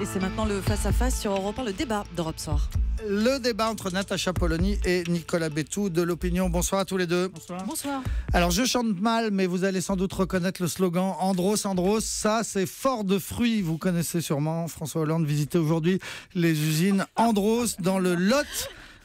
Et c'est maintenant le face-à-face sur Europe 1, le débat d'Europe Soir. Le débat entre Natacha Polony et Nicolas Bétou de l'Opinion. Bonsoir à tous les deux. Bonsoir. Alors, je chante mal, mais vous allez sans doute reconnaître le slogan Andros, Andros, ça c'est fort de fruits. Vous connaissez sûrement. François Hollande visitait aujourd'hui les usines Andros dans le Lot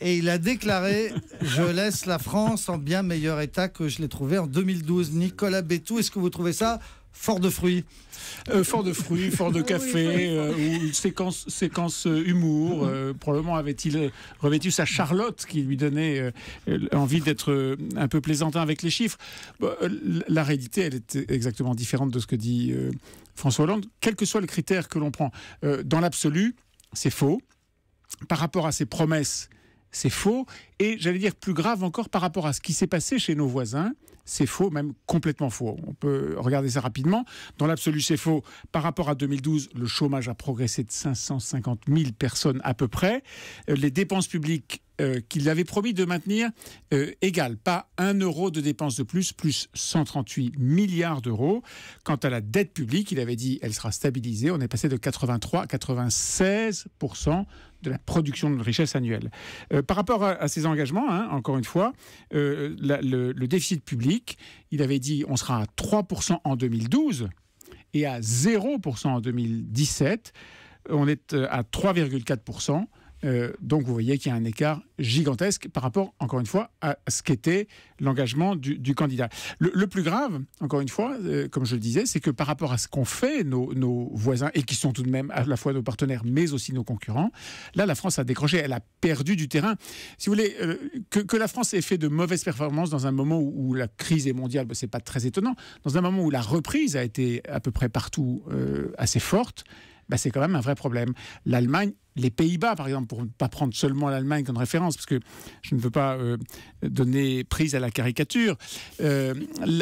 et il a déclaré Je laisse la France en bien meilleur état que je l'ai trouvé en 2012. Nicolas Bétou, est-ce que vous trouvez ça fort de fruits. Euh, fort de fruits, fort de café, euh, ou séquence, séquence euh, humour. probablement avait-il revêtu sa Charlotte qui lui donnait envie d'être un peu plaisantin avec les chiffres. la réalité, elle est exactement différente de ce que dit François Hollande. Quel que soit le critère que l'on prend, dans l'absolu, c'est faux. Par rapport à ses promesses, c'est faux. Et j'allais dire plus grave encore par rapport à ce qui s'est passé chez nos voisins. C'est faux, même complètement faux. On peut regarder ça rapidement. Dans l'absolu, c'est faux. Par rapport à 2012, le chômage a progressé de 550 000 personnes à peu près. Euh, les dépenses publiques euh, qu'il avait promis de maintenir euh, égal, pas un euro de dépenses de plus, plus 138 milliards d'euros. Quant à la dette publique, il avait dit elle sera stabilisée. On est passé de 83 à 96 de la production de richesse annuelle. Euh, par rapport à, ces engagements, hein, encore une fois, le, le, déficit public, il avait dit on sera à 3% en 2012 et à 0% en 2017. On est à 3,4%. Euh, donc vous voyez qu'il y a un écart gigantesque par rapport, encore une fois, à ce qu'était l'engagement du, candidat. Le, plus grave, encore une fois, euh, comme je le disais, c'est que par rapport à ce qu'ont fait nos, voisins, et qui sont tout de même à la fois nos partenaires, mais aussi nos concurrents, là, la France a décroché, elle a perdu du terrain. Si vous voulez, euh, que, la France ait fait de mauvaises performances dans un moment où, la crise est mondiale, bah, ce n'est pas très étonnant. Dans un moment où la reprise a été à peu près partout assez forte, ben, c'est quand même un vrai problème. L'Allemagne, les Pays-Bas, par exemple, pour ne pas prendre seulement l'Allemagne comme référence, parce que je ne veux pas euh, donner prise à la caricature, euh,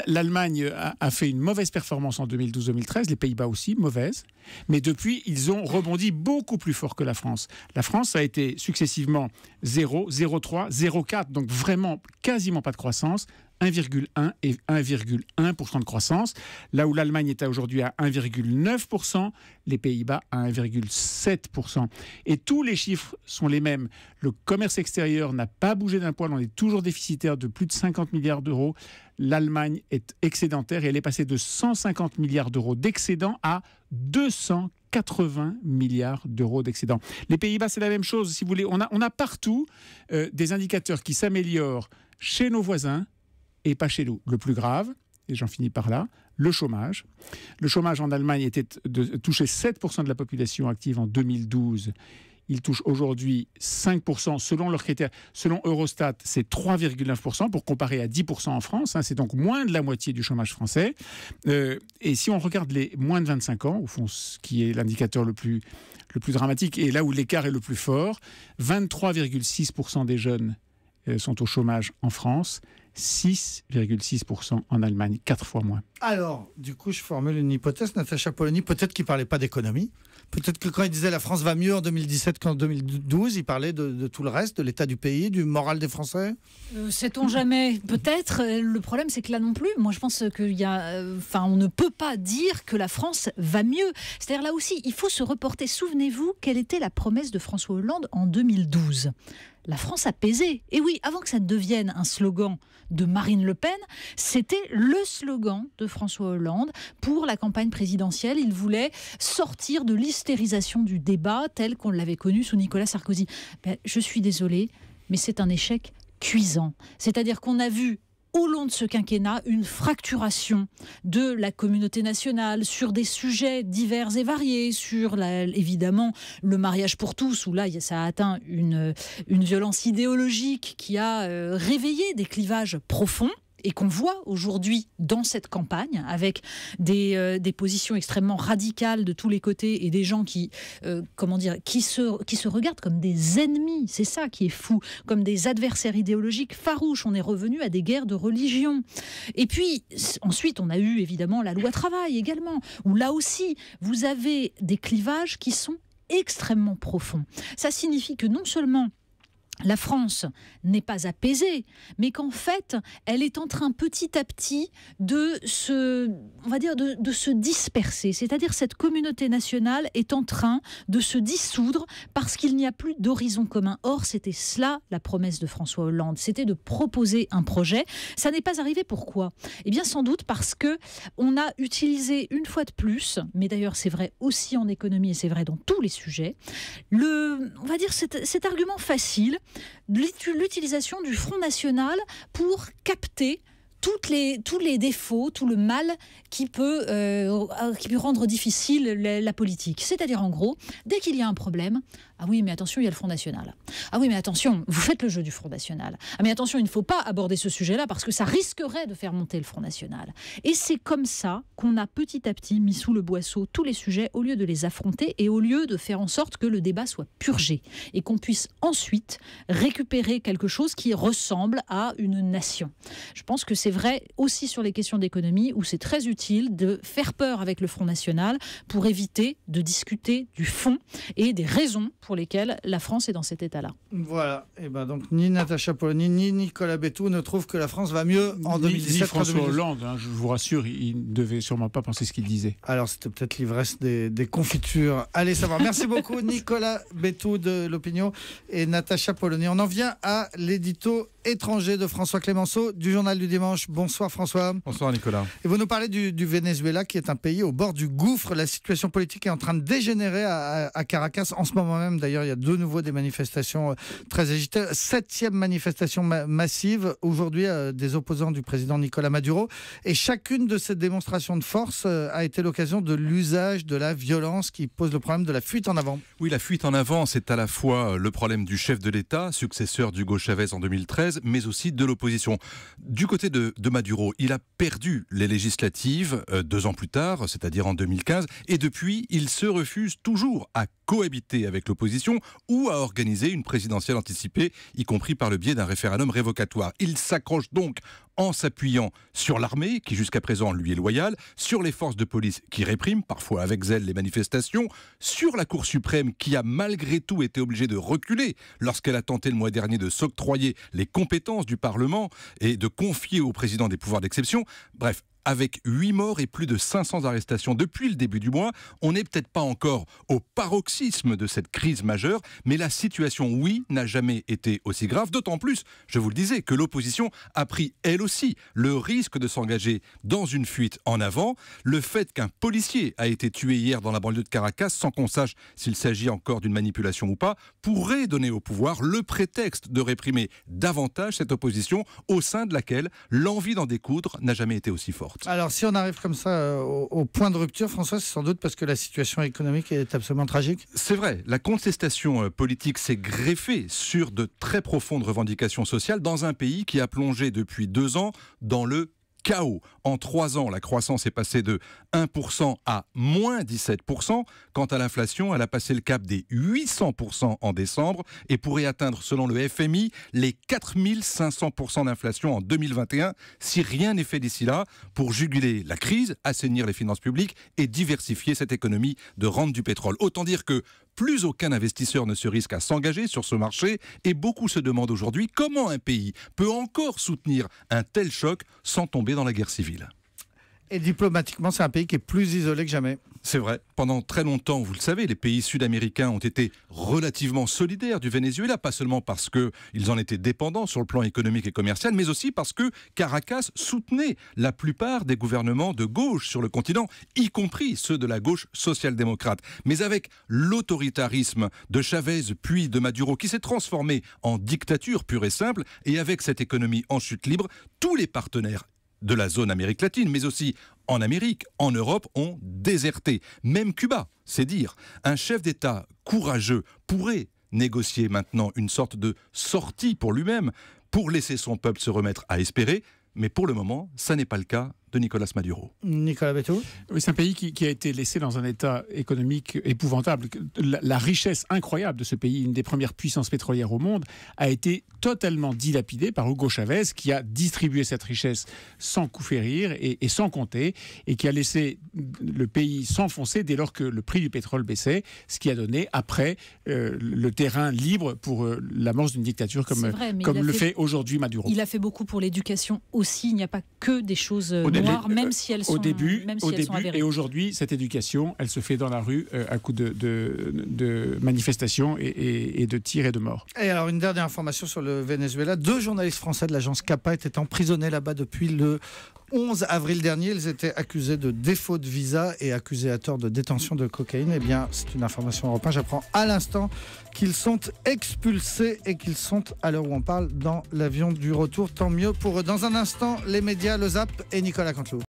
l'Allemagne a, a, fait une mauvaise performance en 2012-2013, les Pays-Bas aussi, mauvaise, mais depuis, ils ont rebondi beaucoup plus fort que la France. La France a été successivement 0, 0,3, 0,4, donc vraiment quasiment pas de croissance. 1,1 et 1,1% de croissance, là où l'Allemagne est aujourd'hui à 1,9%, les Pays-Bas à 1,7%. Et tous les chiffres sont les mêmes. Le commerce extérieur n'a pas bougé d'un poil, on est toujours déficitaire de plus de 50 milliards d'euros. L'Allemagne est excédentaire et elle est passée de 150 milliards d'euros d'excédent à 280 milliards d'euros d'excédent. Les Pays-Bas, c'est la même chose, si vous voulez. On a, on a partout euh, des indicateurs qui s'améliorent chez nos voisins et pas chez nous. Le plus grave, et j'en finis par là, le chômage. Le chômage en Allemagne était touchait 7% de la population active en 2012. Il touche aujourd'hui 5% selon leurs critères. Selon Eurostat, c'est 3,9% pour comparer à 10% en France. Hein. c'est donc moins de la moitié du chômage français. Euh, et si on regarde les moins de 25 ans, au fond, ce qui est l'indicateur le plus, le plus dramatique et là où l'écart est le plus fort, 23,6% des jeunes euh, sont au chômage en France 6,6% en Allemagne, quatre fois moins. Alors, du coup, je formule une hypothèse, Natacha Polony, peut-être qu'il ne parlait pas d'économie. Peut-être que quand il disait la France va mieux en 2017 qu'en 2012, il parlait de, tout le reste, de l'état du pays, du moral des Français euh, Sait-on jamais Peut-être. Euh, le problème, c'est que là non plus, moi je pense qu'il euh, Enfin, on ne peut pas dire que la France va mieux. C'est-à-dire là aussi, il faut se reporter. Souvenez-vous, quelle était la promesse de François Hollande en 2012 la France apaisée. Et oui, avant que ça ne devienne un slogan de Marine Le Pen, c'était le slogan de François Hollande pour la campagne présidentielle. Il voulait sortir de l'hystérisation du débat tel qu'on l'avait connu sous Nicolas Sarkozy. Ben, je suis désolé, mais c'est un échec cuisant. C'est-à-dire qu'on a vu au long de ce quinquennat une fracturation de la communauté nationale sur des sujets divers et variés, sur évidemment le mariage pour tous, où là ça a atteint une, une violence idéologique qui a euh, réveillé des clivages profonds et qu'on voit aujourd'hui dans cette campagne, avec des, euh, des, positions extrêmement radicales de tous les côtés et des gens qui, euh, comment dire, qui se, qui se regardent comme des ennemis, c'est ça qui est fou, comme des adversaires idéologiques farouches. On est revenu à des guerres de religion. Et puis, ensuite, on a eu évidemment la loi travail également, où là aussi, vous avez des clivages qui sont extrêmement profonds. Ça signifie que non seulement la France n'est pas apaisée, mais qu'en fait, elle est en train petit à petit de se, on va dire, de, se disperser. C'est-à-dire cette communauté nationale est en train de se dissoudre parce qu'il n'y a plus d'horizon commun. Or, c'était cela la promesse de François Hollande, c'était de proposer un projet. Ça n'est pas arrivé. Pourquoi Eh bien, sans doute parce que on a utilisé une fois de plus, mais d'ailleurs c'est vrai aussi en économie et c'est vrai dans tous les sujets, le, on va dire cet argument facile l'utilisation du Front National pour capter toutes les, tous les défauts, tout le mal qui peut, euh, qui rendre difficile la, politique. C'est-à-dire, en gros, dès qu'il y a un problème, ah oui, mais attention, il y a le Front National. Ah oui, mais attention, vous faites le jeu du Front National. Ah mais attention, il ne faut pas aborder ce sujet-là parce que ça risquerait de faire monter le Front National. Et c'est comme ça qu'on a petit à petit mis sous le boisseau tous les sujets au lieu de les affronter et au lieu de faire en sorte que le débat soit purgé et qu'on puisse ensuite récupérer quelque chose qui ressemble à une nation. Je pense que c'est vrai aussi sur les questions d'économie où c'est très utile de faire peur avec le Front National pour éviter de discuter du fond et des raisons pour lesquelles la France est dans cet état-là. Voilà. Et eh ben donc ni Natacha Polony ni Nicolas Bétou ne trouvent que la France va mieux en 2017 ni François Hollande, hein, je vous rassure, il ne devait sûrement pas penser ce qu'il disait. Alors c'était peut-être l'ivresse des, confitures. Allez savoir. Merci beaucoup Nicolas Bétou de l'Opinion et Natacha Polony. On en vient à l'édito étranger de François Clémenceau du Journal du Dimanche. Bonsoir François. Bonsoir Nicolas. Et vous nous parlez du, Venezuela qui est un pays au bord du gouffre. La situation politique est en train de dégénérer à, Caracas en ce moment même. D'ailleurs, il y a de nouveau des manifestations euh, très agitées. Septième manifestation massive aujourd'hui euh, des opposants du président Nicolas Maduro. Et chacune de ces démonstrations de force euh, a été l'occasion de l'usage de la violence qui pose le problème de la fuite en avant. Oui, la fuite en avant, c'est à la fois le problème du chef de l'État, successeur d'Hugo Chavez en 2013, mais aussi de l'opposition. Du côté de, Maduro, il a perdu les législatives euh, deux ans plus tard, c'est-à-dire en 2015, et depuis, il se refuse toujours à cohabiter avec l'opposition ou à organiser une présidentielle anticipée, y compris par le biais d'un référendum révocatoire. Il s'accroche donc en s'appuyant sur l'armée, qui jusqu'à présent lui est loyale, sur les forces de police qui répriment, parfois avec zèle, les manifestations, sur la Cour suprême qui a malgré tout été obligée de reculer lorsqu'elle a tenté le mois dernier de s'octroyer les compétences du Parlement et de confier au président des pouvoirs d'exception. Bref, avec 8 morts et plus de 500 arrestations depuis le début du mois. On n'est peut-être pas encore au paroxysme de cette crise majeure, mais la situation, oui, n'a jamais été aussi grave, d'autant plus, je vous le disais, que l'opposition a pris elle aussi le risque de s'engager dans une fuite en avant. Le fait qu'un policier a été tué hier dans la banlieue de Caracas, sans qu'on sache s'il s'agit encore d'une manipulation ou pas, pourrait donner au pouvoir le prétexte de réprimer davantage cette opposition au sein de laquelle l'envie d'en découdre n'a jamais été aussi forte. Alors, si on arrive comme ça euh, au, au point de rupture, François, c'est sans doute parce que la situation économique est absolument tragique C'est vrai. La contestation euh, politique s'est greffée sur de très profondes revendications sociales dans un pays qui a plongé depuis deux ans dans le chaos. En trois ans, la croissance est passée de 1% à moins 17%. Quant à l'inflation, elle a passé le cap des 800% en décembre et pourrait atteindre, selon le FMI, les 4500% d'inflation en 2021 si rien n'est fait d'ici là pour juguler la crise, assainir les finances publiques et diversifier cette économie de rente du pétrole. Autant dire que plus aucun investisseur ne se risque à s'engager sur ce marché et beaucoup se demandent aujourd'hui comment un pays peut encore soutenir un tel choc sans tomber dans la guerre civile. Et diplomatiquement, c'est un pays qui est plus isolé que jamais. C'est vrai. Pendant très longtemps, vous le savez, les pays sud-américains ont été relativement solidaires du Venezuela, pas seulement parce qu'ils en étaient dépendants sur le plan économique et commercial, mais aussi parce que Caracas soutenait la plupart des gouvernements de gauche sur le continent, y compris ceux de la gauche social-démocrate. Mais avec l'autoritarisme de Chavez puis de Maduro, qui s'est transformé en dictature pure et simple, et avec cette économie en chute libre, tous les partenaires, de la zone Amérique latine, mais aussi en Amérique, en Europe, ont déserté. Même Cuba, c'est dire. Un chef d'État courageux pourrait négocier maintenant une sorte de sortie pour lui-même, pour laisser son peuple se remettre à espérer, mais pour le moment, ça n'est pas le cas de Nicolas Maduro. Nicolas Beto c'est un pays qui, a été laissé dans un état économique épouvantable. La, richesse incroyable de ce pays, une des premières puissances pétrolières au monde, a été totalement dilapidée par Hugo Chavez, qui a distribué cette richesse sans coup férir et, et sans compter, et qui a laissé le pays s'enfoncer dès lors que le prix du pétrole baissait, ce qui a donné après euh, le terrain libre pour euh, l'amorce d'une dictature comme, comme le fait, aujourd'hui Maduro. Il a fait beaucoup pour l'éducation aussi, il n'y a pas que des choses... Euh, euh, même si elles sont au début, au début et aujourd'hui, cette éducation, elle se fait dans la rue euh, à coup de, de, manifestations et, et, de tirs et de morts. Et alors une dernière information sur le Venezuela deux journalistes français de l'agence CAPA étaient emprisonnés là-bas depuis le 11 avril dernier. Ils étaient accusés de défaut de visa et accusés à tort de détention de cocaïne. Eh bien, c'est une information européenne. J'apprends à l'instant qu'ils sont expulsés et qu'ils sont, à l'heure où on parle, dans l'avion du retour. Tant mieux pour eux. Dans un instant, les médias, le ZAP et Nicolas à